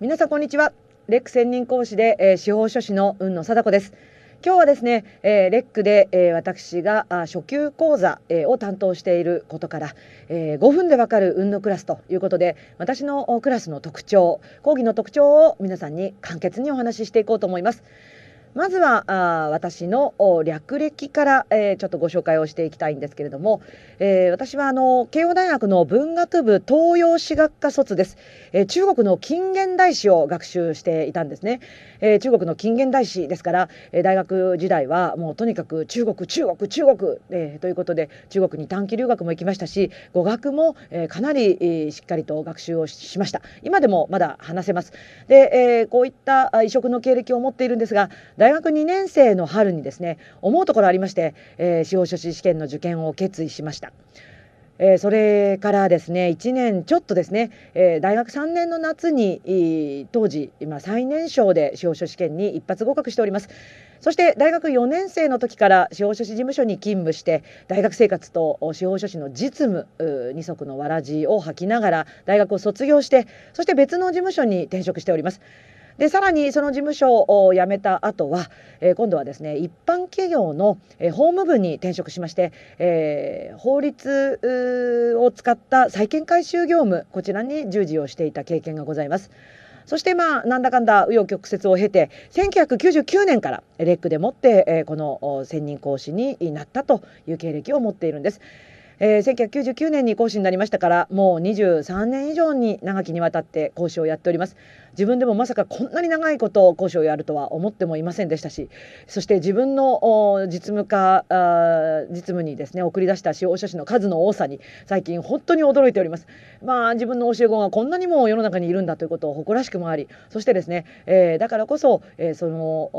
皆さんこんにちはレック専任講師で、えー、司法書士の運野貞子です今日はですね、えー、レックで、えー、私があ初級講座、えー、を担当していることから、えー、5分でわかる運のクラスということで私のクラスの特徴講義の特徴を皆さんに簡潔にお話ししていこうと思いますまずはあ私の略歴から、えー、ちょっとご紹介をしていきたいんですけれども、えー、私はあの慶応大学の文学部東洋史学科卒です、えー、中国の近現代史を学習していたんですね、えー、中国の近現代史ですから、えー、大学時代はもうとにかく中国中国中国、えー、ということで中国に短期留学も行きましたし語学も、えー、かなり、えー、しっかりと学習をししました今でもまだ話せますで、えー、こういった異色の経歴を持っているんですが大学2年生の春にですね思うところありまして、えー、司法書士試験の受験を決意しました。えー、それからですね1年ちょっとですね、えー、大学3年の夏に当時今最年少で司法書試験に一発合格しておりますそして大学4年生の時から司法書士事務所に勤務して大学生活と司法書士の実務二足のわらじを履きながら大学を卒業してそして別の事務所に転職しております。でさらにその事務所を辞めた後は、えー、今度はですね一般企業の、えー、法務部に転職しまして、えー、法律を使った債権回収業務こちらに従事をしていた経験がございます。そしてまあなんだかんだ紆余曲折を経て1999年からレックでもって、この専任講師になったという経歴を持っているんです。1999年に講師になりましたからもう23年以上に長きにわたって講師をやっております。自分でもまさかこんなに長いこと講師をやるとは思ってもいませんでしたしそして自分の実務家実務にですね送り出した司法書士の数の多さに最近本当に驚いております。まあ自分の教え子がこんなにも世の中にいるんだということを誇らしくもありそしてですね、えー、だからこそ、えー、その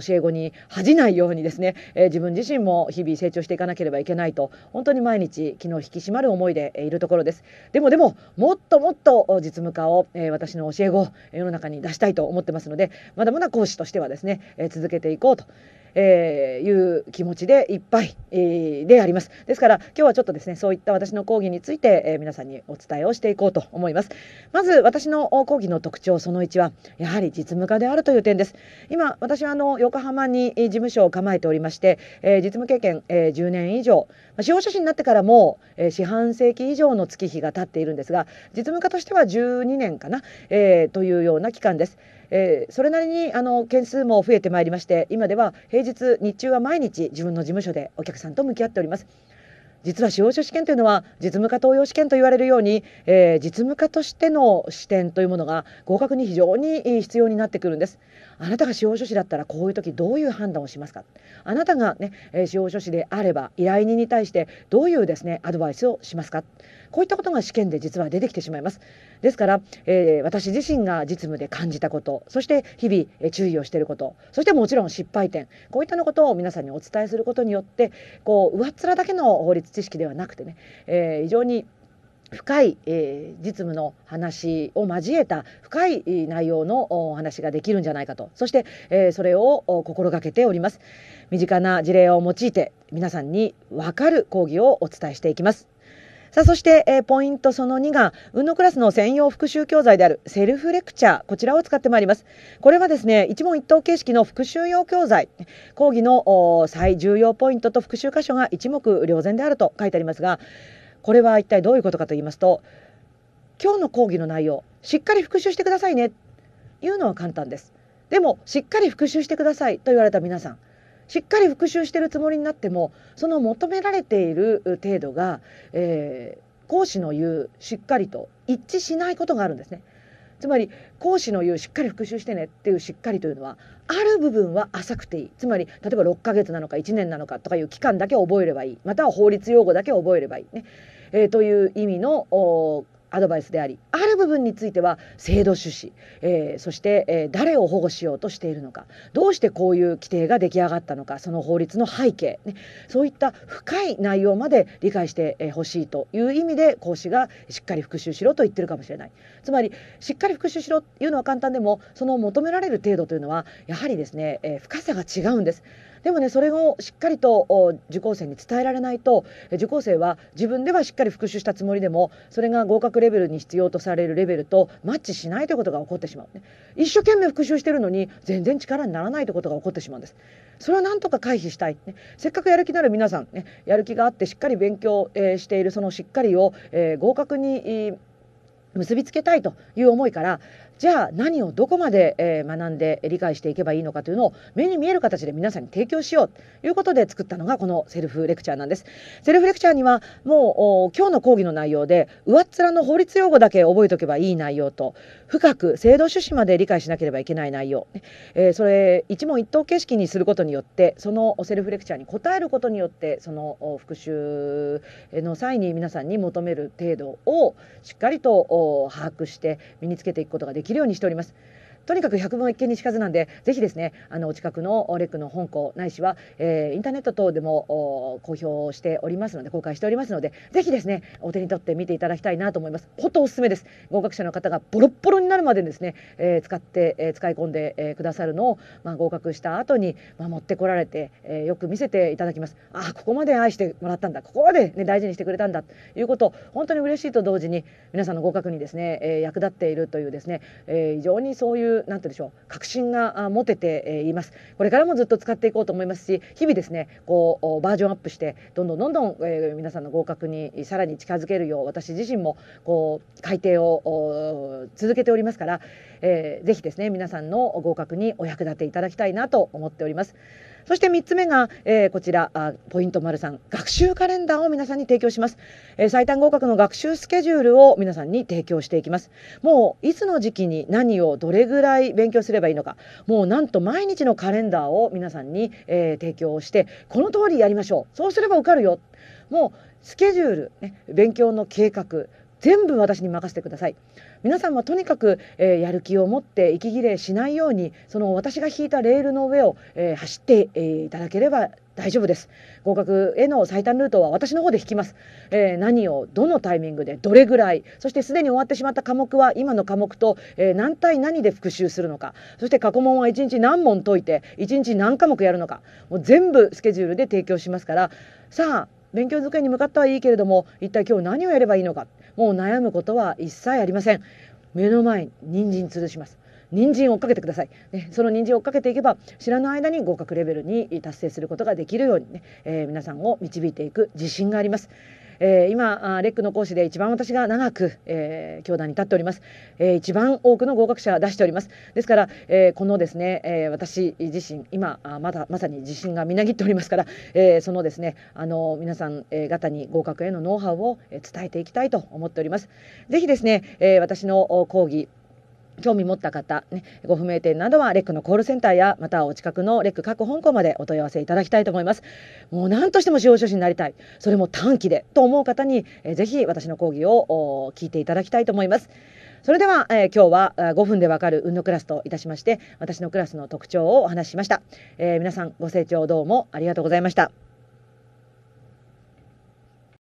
教え子に恥じないようにですね、えー、自分自身も日々成長していかなければいけないと本当に毎日気の引き締まる思いでいるところです。でもでももっともっと実務家を、えー、私の教え子世世の中に出したいと思ってますのでまだまだ講師としてはですね、え続けていこうとえー、いう気持ちでいっぱい、えー、であります。ですから今日はちょっとですねそういった私の講義について、えー、皆さんにお伝えをしていこうと思います。まず私の講義の特徴その1はやはり実務家であるという点です。今私はあの横浜に事務所を構えておりまして、えー、実務経験、えー、10年以上司法書士になってからも、えー、四半世紀以上の月日が経っているんですが実務家としては12年かな、えー、というような期間です。えー、それなりにあの件数も増えてまいりまして今では平日日中は毎日自分の事務所でお客さんと向き合っております。実は司法書試験というのは実務家登用試験と言われるように、えー、実務家としての視点というものが合格に非常に必要になってくるんです。あなたが司法書士だったらこういう時どういう判断をしますかあなたがね、え司法書士であれば依頼人に対してどういうですねアドバイスをしますかこういったことが試験で実は出てきてしまいますですから、えー、私自身が実務で感じたことそして日々、え注意をしていることそしてもちろん失敗点こういったのことを皆さんにお伝えすることによってこう上っ面だけの法律知識ではなくてね、えー、非常に深い、えー、実務の話を交えた深い内容のお話ができるんじゃないかとそして、えー、それを心がけております身近な事例を用いて皆さんに分かる講義をお伝えしていきますさあそして、えー、ポイントその2が運動クラスの専用復習教材であるセルフレクチャーこちらを使ってまいりますこれはですね一問一答形式の復習用教材講義の最重要ポイントと復習箇所が一目瞭然であると書いてありますがこれは一体どういうことかと言いますと今日の講義の内容しっかり復習してくださいねいうのは簡単ですでもしっかり復習してくださいと言われた皆さんしっかり復習してるつもりになってもその求められている程度が、えー、講師の言うしっかりと一致しないことがあるんですねつまり講師の言うしっかり復習してねっていうしっかりというのはある部分は浅くていいつまり例えば6ヶ月なのか1年なのかとかいう期間だけ覚えればいいまたは法律用語だけ覚えればいいねえー、という意味のアドバイスでありある部分については制度趣旨、えー、そして、えー、誰を保護しようとしているのかどうしてこういう規定が出来上がったのかその法律の背景、ね、そういった深い内容まで理解してほしいという意味で講師がしっかり復習しろと言ってるかもしれないつまりしっかり復習しろというのは簡単でもその求められる程度というのはやはりですね、えー、深さが違うんです。でもねそれをしっかりと受講生に伝えられないと受講生は自分ではしっかり復習したつもりでもそれが合格レベルに必要とされるレベルとマッチしないということが起こってしまう、ね、一生懸命復習してるのに全然力にならないということが起こってしまうんですそれはなんとか回避したい、ね、せっかくやる気のある皆さん、ね、やる気があってしっかり勉強、えー、しているそのしっかりを、えー、合格に、えー結びつけたいという思いからじゃあ何をどこまで、え学んで理解していけばいいのかというのを目に見える形で皆さんに提供しようということで作ったのがこのセルフレクチャーなんですセルフレクチャーにはもう今日の講義の内容で上っ面の法律用語だけ覚えとけばいい内容と深く制度趣旨まで理解しなければいけない内容、えそれ一問一答形式にすることによってそのセルフレクチャーに答えることによってその復習の際に皆さんに求める程度をしっかりと把握して身につけていくことができできるようにしております。とにかく百聞一見にしかずなんでぜひですねあのお近くのレックの本校ないしは、えー、インターネット等でも公表しておりますので公開しておりますのでぜひですねお手に取って見ていただきたいなと思います本当おすすめです合格者の方がボロボロになるまでですね、えー、使って、えー、使い込んで、えー、くださるのを、まあ、合格した後に、まあ、持ってこられて、えよく見せていただきますあここまで愛してもらったんだここまで、ね、大事にしてくれたんだということ本当に嬉しいと同時に皆さんの合格にですね、え役立っているというですね、え非常にそういうなんてでしょう確信が持てていますこれからもずっと使っていこうと思いますし日々ですねこうバージョンアップしてどんどんどんどん、え皆さんの合格にさらに近づけるよう私自身もこう改定を続けておりますから、えー、ぜひですね皆さんの合格にお役立ていただきたいなと思っております。そして3つ目が、えー、こちらあポイント丸さん学習カレンダーを皆さんに提供します、えー、最短合格の学習スケジュールを皆さんに提供していきますもういつの時期に何をどれぐらい勉強すればいいのかもうなんと毎日のカレンダーを皆さんに、えー、提供してこの通りやりましょうそうすれば受かるよもうスケジュール、ね、勉強の計画全部私に任せてください皆さんはとにかく、えー、やる気を持って息切れしないようにその私が引いたレールの上を、えー、走って、えー、いただければ大丈夫です合格への最短ルートは私の方で引きます、えー、何をどのタイミングでどれぐらいそしてすでに終わってしまった科目は今の科目と、えー、何対何で復習するのかそして過去問は1日何問解いて1日何科目やるのかもう全部スケジュールで提供しますからさあ勉強机に向かったはいいけれども一体今日何をやればいいのかもう悩むことは一切ありません目の前に人参吊るします人参を追っかけてください、ね、その人参を追っかけていけば知らぬ間に合格レベルに達成することができるようにね、ねえー、皆さんを導いていく自信がありますえー、今レックの講師で一番私が長く、えー、教団に立っております、えー、一番多くの合格者出しておりますですから、えー、このですね、えー、私自身今まだまさに自信がみなぎっておりますから、えー、そのですねあの皆さん、えー、方に合格へのノウハウを伝えていきたいと思っておりますぜひですね、えー、私の講義興味持った方、ね、ご不明点などはレックのコールセンターやまたお近くのレック各本校までお問い合わせいただきたいと思いますもう何としても司法書士になりたいそれも短期でと思う方に、えー、ぜひ私の講義を聞いていただきたいと思いますそれでは、えー、今日は5分でわかる運動クラスといたしまして私のクラスの特徴をお話ししました、えー、皆さんご清聴どうもありがとうございました